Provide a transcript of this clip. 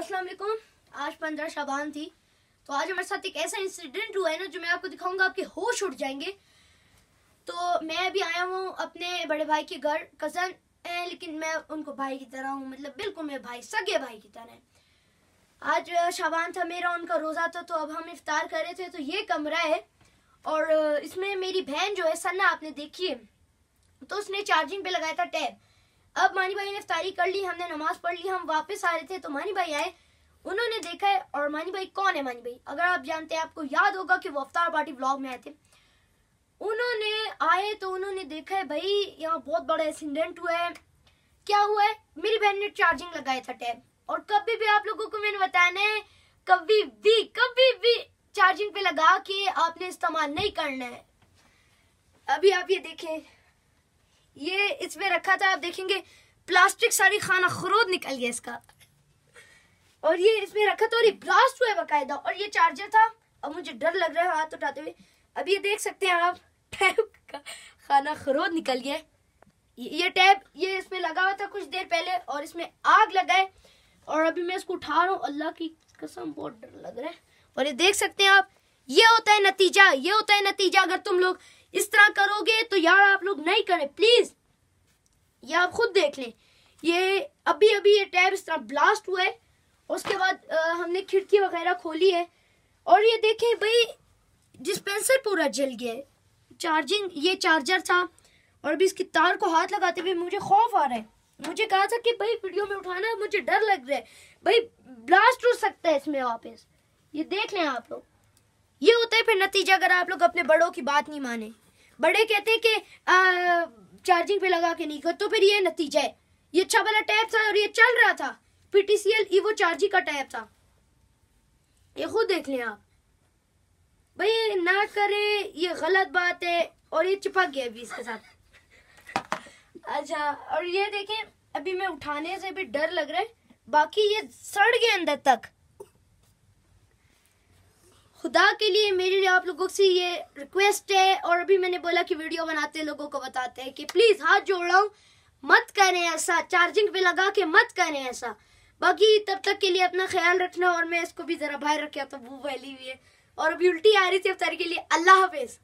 अस्सलाम वालेकुम आज पंद्रह शाबान थी तो आज हमारे साथ एक ऐसा इंसिडेंट हुआ है ना जो मैं आपको दिखाऊंगा आपके होश उठ जाएंगे तो मैं अभी आया हूँ अपने बड़े भाई के घर कज़न है लेकिन मैं उनको भाई की तरह हूँ मतलब बिल्कुल मेरे भाई सगे भाई की तरह आज शाबान था मेरा उनका रोज़ा था तो अब हम इफ्तार कर रहे थे तो ये कमरा है और इसमें मेरी बहन जो है सन्ना आपने देखी है तो उसने चार्जिंग पे लगाया था टैब अब मानी भाई ने इफ्तारी कर ली हमने नमाज पढ़ ली हम वापस आ रहे थे तो मानी भाई आए उन्होंने देखा है और मानी भाई कौन है मानी भाई अगर आप जानते हैं आपको याद होगा कि वो अफ्तार पार्टी ब्लॉग में आए थे उन्होंने आए तो उन्होंने देखा है भाई यहाँ बहुत बड़ा एक्सीडेंट हुआ है क्या हुआ है मेरी बहन ने चार्जिंग लगाया था टैब और कभी भी आप लोगों को मैंने बताना है कभी भी कभी भी चार्जिंग पे लगा के आपने इस्तेमाल नहीं करना है अभी आप ये देखें ये इसमें रखा था आप देखेंगे प्लास्टिक सारी खाना खरोद निकल गया इसका और ये इसमें रखा था और ये ब्लास्ट हुआ बाकायदा और ये चार्जर था अब मुझे डर लग रहा है हाथ उठाते हुए अब ये देख सकते हैं आप टैब का खाना खरोद निकल गया ये टैब ये इसमें लगा हुआ था कुछ देर पहले और इसमें आग लगाए और अभी मैं इसको उठा रहा हूँ अल्लाह की कसम बहुत डर लग रहा है और ये देख सकते हैं आप ये होता है नतीजा ये होता है नतीजा अगर तुम लोग इस तरह करोगे तो यार आप लोग नहीं करें प्लीज ये आप खुद देख लें ये अभी अभी ये टैब इस तरह ब्लास्ट हुआ है और उसके बाद आ, हमने खिड़की वगैरह खोली है और ये देखें भाई डिस्पेंसर पूरा जल गया है चार्जिंग ये चार्जर था और अभी इसकी तार को हाथ लगाते हुए मुझे खौफ आ रहा है मुझे कहा था कि भाई वीडियो में उठाना मुझे डर लग रहा है भाई ब्लास्ट हो सकता है इसमें वापस ये देख लें आप लोग ये होता है फिर नतीजा अगर आप लोग अपने बड़ों की बात नहीं माने बड़े कहते हैं कि चार्जिंग पे लगा के नहीं कर तो फिर ये नतीजा है ये अच्छा वाला टैप था और ये चल रहा था पीटीसीएल ईवो चार्जिंग का टैप था ये खुद देख लें आप भाई ना करें ये गलत बात है और ये चिपक गया अभी इसके साथ अच्छा और ये देखें अभी मैं उठाने से भी डर लग रहा है बाकी ये सड़ गया अंदर तक खुदा के लिए मेरे लिए आप लोगों से ये रिक्वेस्ट है और अभी मैंने बोला कि वीडियो बनाते लोगों को बताते हैं कि प्लीज़ हाथ जोड़ रहा मत करें ऐसा चार्जिंग पे लगा के मत करें ऐसा बाकी तब तक के लिए अपना ख्याल रखना और मैं इसको भी ज़रा बाहर रखे तो वो फैली हुई है और अभी उल्टी आ रही थी अफ्तार के लिए अल्लाह हाफिज़